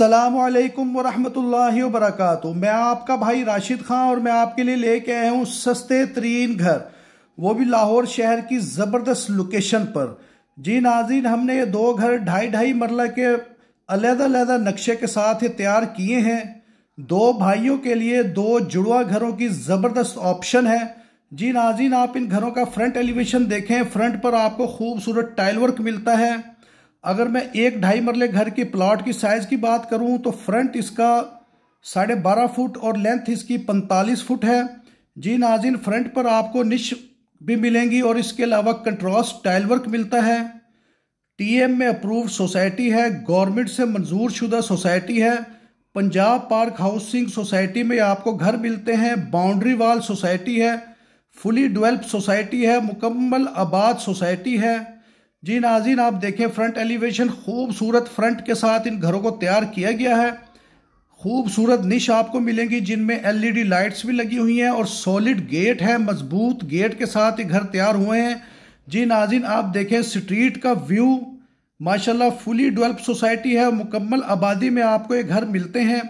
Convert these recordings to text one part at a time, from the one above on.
असलकम वरहमतुल्लाहि वबरकत मैं आपका भाई राशिद खान और मैं आपके लिए लेके आया हूँ सस्ते तरीन घर वो भी लाहौर शहर की ज़बरदस्त लोकेशन पर जी नाजीन हमने ये दो घर ढाई ढाई मरला के अलहदा नक्शे के साथ ये तैयार किए हैं दो भाइयों के लिए दो जुड़वा घरों की ज़बरदस्त ऑप्शन है जी नाजीन आप इन घरों का फ्रंट एलिवेशन देखें फ्रंट पर आपको खूबसूरत टाइल वर्क मिलता है अगर मैं एक ढाई मरले घर की प्लाट की साइज़ की बात करूं तो फ्रंट इसका साढ़े बारह फुट और लेंथ इसकी पैंतालीस फुट है जी नाजिन फ्रंट पर आपको निश भी मिलेंगी और इसके अलावा कंट्रॉस टाइल वर्क मिलता है टीएम में अप्रूव सोसाइटी है गवर्नमेंट से मंजूर शुदा सोसाइटी है पंजाब पार्क हाउसिंग सोसाइटी में आपको घर मिलते हैं बाउंड्री वाल सोसाइटी है फुली डेवलप सोसाइटी है मुकम्मल आबाद सोसाइटी है जी नाजीन आप देखें फ्रंट एलिवेशन खूबसूरत फ्रंट के साथ इन घरों को तैयार किया गया है खूबसूरत निश आपको मिलेंगी जिनमें एलईडी लाइट्स e भी लगी हुई हैं और सॉलिड गेट है मजबूत गेट के साथ ये घर तैयार हुए हैं जी नाजिन आप देखें स्ट्रीट का व्यू माशाल्लाह फुली डेवलप सोसाइटी है मुकम्मल आबादी में आपको ये घर मिलते हैं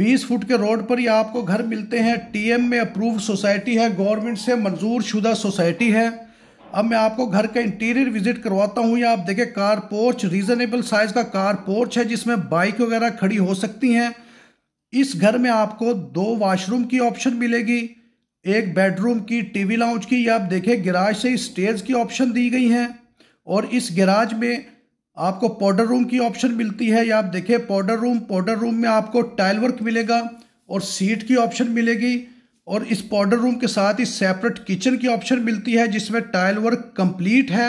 20 फुट के रोड पर ये आपको घर मिलते हैं टीएम में अप्रूव्ड सोसाइटी है गवर्नमेंट से मंजूर शुदा सोसाइटी है अब मैं आपको घर का इंटीरियर विजिट करवाता हूँ या आप देखें कार पोर्च रीज़नेबल साइज़ का कार पोर्च है जिसमें बाइक वगैरह खड़ी हो सकती हैं इस घर में आपको दो वाशरूम की ऑप्शन मिलेगी एक बेडरूम की टीवी लाउंज की या आप देखें गिराज से स्टेज की ऑप्शन दी गई हैं और इस गिराज में आपको पाउडर रूम की ऑप्शन मिलती है या आप देखें पाउडर रूम पाउडर रूम में आपको टाइल वर्क मिलेगा और सीट की ऑप्शन मिलेगी और इस पाउडर रूम के साथ ही सेपरेट किचन की ऑप्शन मिलती है जिसमें टाइल वर्क कंप्लीट है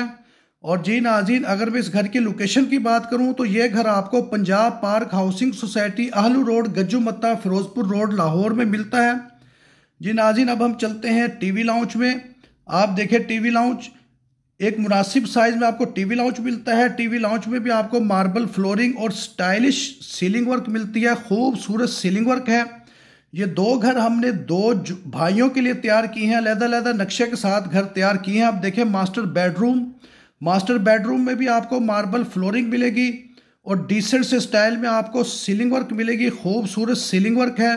और जी नाजीन अगर मैं इस घर की लोकेशन की बात करूं तो ये घर आपको Punjab park housing society Ahlu road Gajju Matta Ferozepur road Lahore में मिलता है जी नाजीन अब हम चलते हैं टीवी लाउंज में आप देखें टीवी लाउंज एक मुनासिब साइज़ में आपको टीवी लाउंज मिलता है टीवी लाउंज में भी आपको मार्बल फ्लोरिंग और स्टाइलिश सीलिंग वर्क मिलती है खूबसूरत सीलिंग वर्क है ये दो घर हमने दो भाइयों के लिए तैयार किए हैं अलहदा अलहदा नक्शे के साथ घर तैयार किए हैं आप देखें मास्टर बेडरूम मास्टर बेडरूम में भी आपको मार्बल फ्लोरिंग मिलेगी और डिसेंट से स्टाइल में आपको सीलिंग वर्क मिलेगी खूबसूरत सीलिंग वर्क है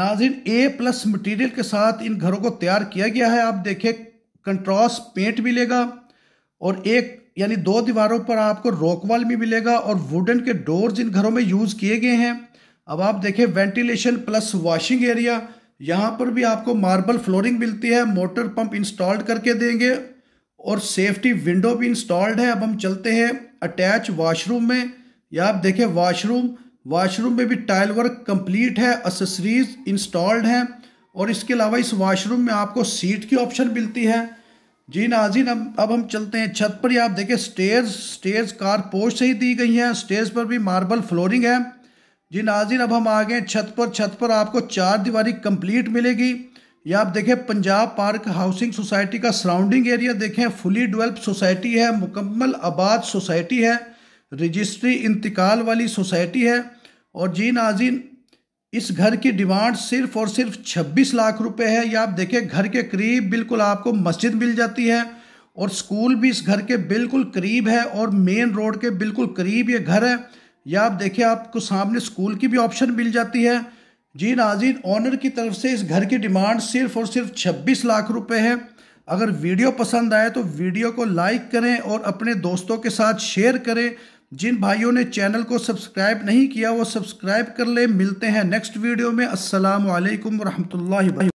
नाजिन ए प्लस मटेरियल के साथ इन घरों को तैयार किया गया है आप देखें कंट्रास पेंट मिलेगा और एक यानी दो दीवारों पर आपको रोकवाल भी मिलेगा और वुडन के डोर्स इन घरों में यूज़ किए गए हैं अब आप देखें वेंटिलेशन प्लस वॉशिंग एरिया यहाँ पर भी आपको मार्बल फ्लोरिंग मिलती है मोटर पंप इंस्टॉल्ड करके देंगे और सेफ्टी विंडो भी इंस्टॉल्ड है अब हम चलते हैं अटैच वॉशरूम में या आप देखें वॉशरूम वॉशरूम में भी टाइल वर्क कंप्लीट है असेसरीज इंस्टॉल्ड हैं और इसके अलावा इस वॉशरूम में आपको सीट की ऑप्शन मिलती है जी नाजिन अब अब हम चलते हैं छत पर या आप देखें स्टेज स्टेज कार पोस्ट से ही दी गई हैं स्टेज पर भी मार्बल फ्लोरिंग है जी नाजिन अब हम आ गए छत पर छत पर आपको चार दीवारी कंप्लीट मिलेगी ये आप देखें पंजाब पार्क हाउसिंग सोसाइटी का सराउंडिंग एरिया देखें फुली डेवलप सोसाइटी है मुकम्मल आबाद सोसाइटी है रजिस्ट्री इंतकाल वाली सोसाइटी है और जी नाजिन इस घर की डिमांड सिर्फ और सिर्फ 26 लाख रुपए है या आप देखें घर के करीब बिल्कुल आपको मस्जिद मिल जाती है और स्कूल भी इस घर के बिल्कुल करीब है और मेन रोड के बिल्कुल करीब ये घर है या आप देखिए आपको सामने स्कूल की भी ऑप्शन मिल जाती है जी नाजीन ऑनर की तरफ से इस घर की डिमांड सिर्फ और सिर्फ 26 लाख रुपए है अगर वीडियो पसंद आए तो वीडियो को लाइक करें और अपने दोस्तों के साथ शेयर करें जिन भाइयों ने चैनल को सब्सक्राइब नहीं किया वो सब्सक्राइब कर ले मिलते हैं नेक्स्ट वीडियो में असलकम वरहमल